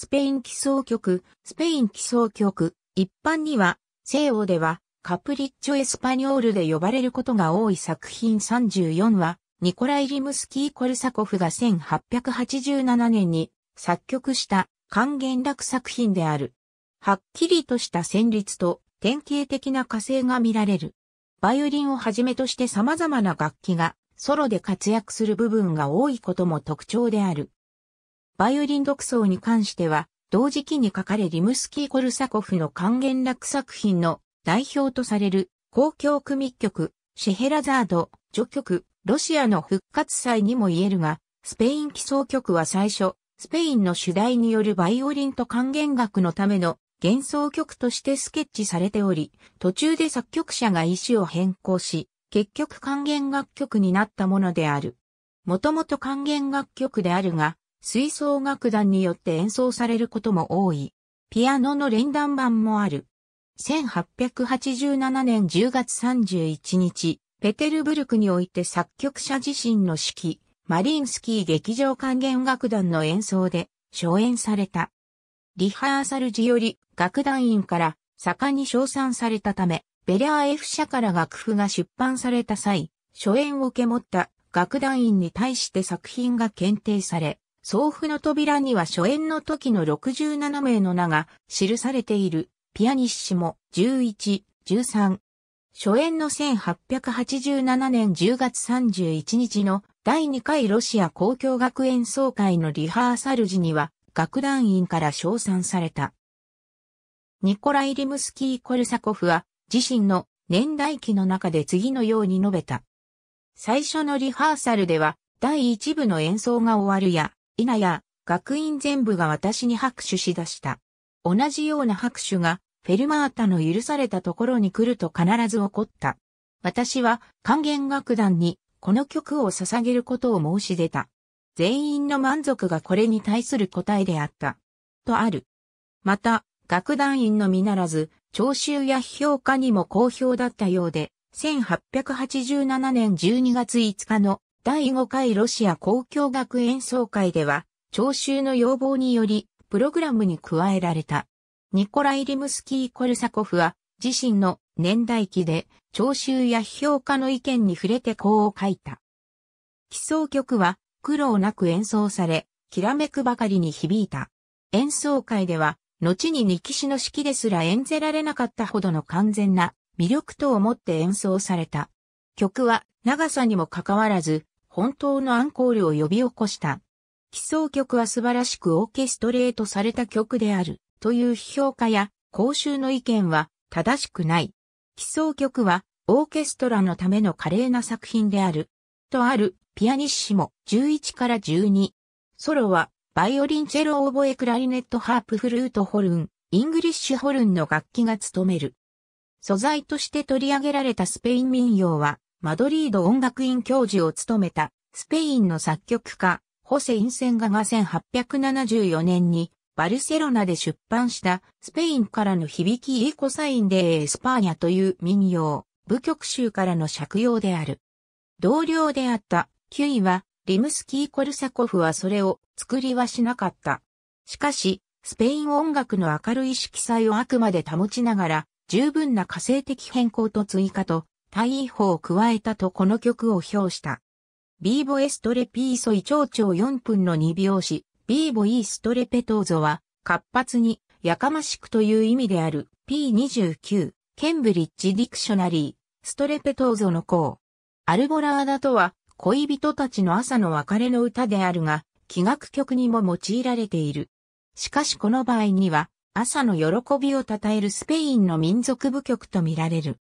スペイン奇想曲、スペイン奇想曲、一般には、西欧では、カプリッチョ・エスパニョールで呼ばれることが多い作品34は、ニコライ・リムスキー・コルサコフが1887年に作曲した還元楽作品である。はっきりとした旋律と典型的な火星が見られる。バイオリンをはじめとして様々な楽器がソロで活躍する部分が多いことも特徴である。バイオリン独奏に関しては、同時期に書かれリムスキー・コルサコフの還元楽作品の代表とされる、公共組曲、シェヘラザード、序曲、ロシアの復活祭にも言えるが、スペイン基礎曲は最初、スペインの主題によるバイオリンと還元楽のための幻想曲としてスケッチされており、途中で作曲者が意思を変更し、結局還元楽曲になったものである。もともと還元楽曲であるが、吹奏楽団によって演奏されることも多い。ピアノの連弾版もある。1887年10月31日、ペテルブルクにおいて作曲者自身の指揮、マリンスキー劇場管弦楽団の演奏で初演された。リハーサル時より楽団員から盛んに称賛されたため、ベリアー F 社から楽譜が出版された際、初演を受け持った楽団員に対して作品が検定され、送付の扉には初演の時の67名の名が記されているピアニッシモ11、13。初演の1887年10月31日の第2回ロシア公共学演奏会のリハーサル時には楽団員から称賛された。ニコライ・リムスキー・コルサコフは自身の年代記の中で次のように述べた。最初のリハーサルでは第1部の演奏が終わるや、否や、学院全部が私に拍手しだした。同じような拍手が、フェルマータの許されたところに来ると必ず起こった。私は、管弦楽団に、この曲を捧げることを申し出た。全員の満足がこれに対する答えであった。とある。また、楽団員のみならず、聴衆や評価にも好評だったようで、1887年12月5日の第5回ロシア交響楽演奏会では、聴衆の要望により、プログラムに加えられた。ニコライ・リムスキー・コルサコフは、自身の年代記で、聴衆や批評家の意見に触れてこう書いた。起奏曲は、苦労なく演奏され、きらめくばかりに響いた。演奏会では、後に二騎士の式ですら演ぜられなかったほどの完全な魅力と思って演奏された。曲は長さにもかかわらず、本当のアンコールを呼び起こした。奇想曲は素晴らしくオーケストレートされた曲である、という批評家や公衆の意見は正しくない。奇想曲はオーケストラのための華麗な作品である。とあるピアニッシモ11から12。ソロはバイオリンチェロオーボエクラリネットハープフルートホルン、イングリッシュホルンの楽器が務める。素材として取り上げられたスペイン民謡はマドリード音楽院教授を務めた、スペインの作曲家、ホセインセンガが1874年に、バルセロナで出版した、スペインからの響きイコサインでエスパーニャという民謡、舞曲集からの借用である。同僚であった、キュイは、リムスキー・コルサコフはそれを作りはしなかった。しかし、スペイン音楽の明るい色彩をあくまで保ちながら、十分な火星的変更と追加と大違法を加えたとこの曲を評した。ビーボエストレピーソイ長長4分の2拍子、ビーボイーストレペトーゾは、活発に、やかましくという意味である P29、ケンブリッジ・ディクショナリー、ストレペトーゾの項。アルボラーダとは、恋人たちの朝の別れの歌であるが、気楽曲にも用いられている。しかしこの場合には、朝の喜びを称えるスペインの民族舞曲とみられる。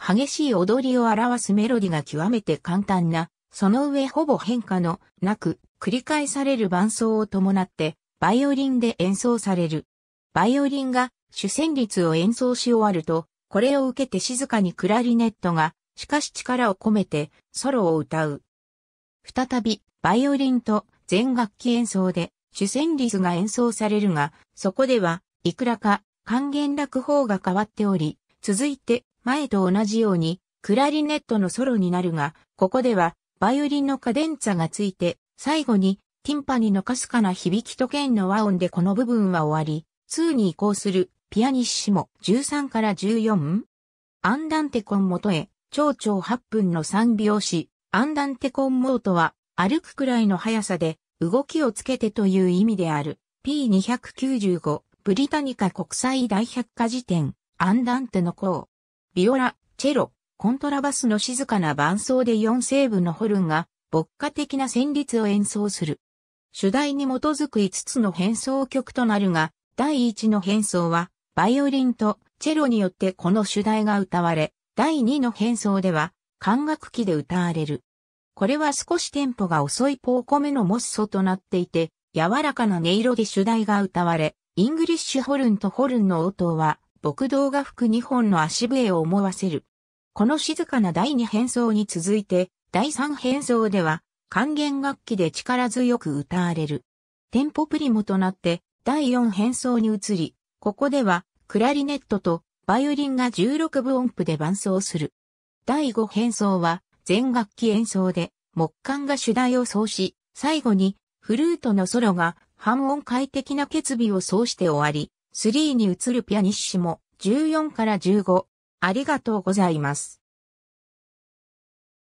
激しい踊りを表すメロディが極めて簡単な、その上ほぼ変化のなく繰り返される伴奏を伴って、バイオリンで演奏される。バイオリンが主旋律を演奏し終わると、これを受けて静かにクラリネットが、しかし力を込めてソロを歌う。再び、バイオリンと全楽器演奏で主旋律が演奏されるが、そこでは、いくらか還元楽法が変わっており、続いて前と同じように、クラリネットのソロになるが、ここでは、バイオリンのカデンツァがついて、最後に、ティンパニのかすかな響きと剣の和音でこの部分は終わり、2に移行する、ピアニッシモ13から 14? アンダンテコン元へ、長々8分の3拍子、アンダンテコンモートは、歩くくらいの速さで、動きをつけてという意味である。P295、ブリタニカ国際大百科事典、アンダンテの項。ビオラ、チェロ、コントラバスの静かな伴奏で4成分のホルンが、牧歌的な旋律を演奏する。主題に基づく5つの変奏曲となるが、第1の変奏は、バイオリンとチェロによってこの主題が歌われ、第2の変奏では、管楽器で歌われる。これは少しテンポが遅いポーコメのモッソとなっていて、柔らかな音色で主題が歌われ、イングリッシュホルンとホルンの応答は牧道が吹く2本の足笛を思わせる。この静かな第2変装に続いて、第3変装では、還元楽器で力強く歌われる。テンポプリモとなって、第4変装に移り、ここでは、クラリネットとバイオリンが16分音符で伴奏する。第5変装は、全楽器演奏で、木管が主題を奏し、最後に、フルートのソロが、半音快適な決備を奏して終わり、3に移るピアニッシモ14から15。ありがとうございます。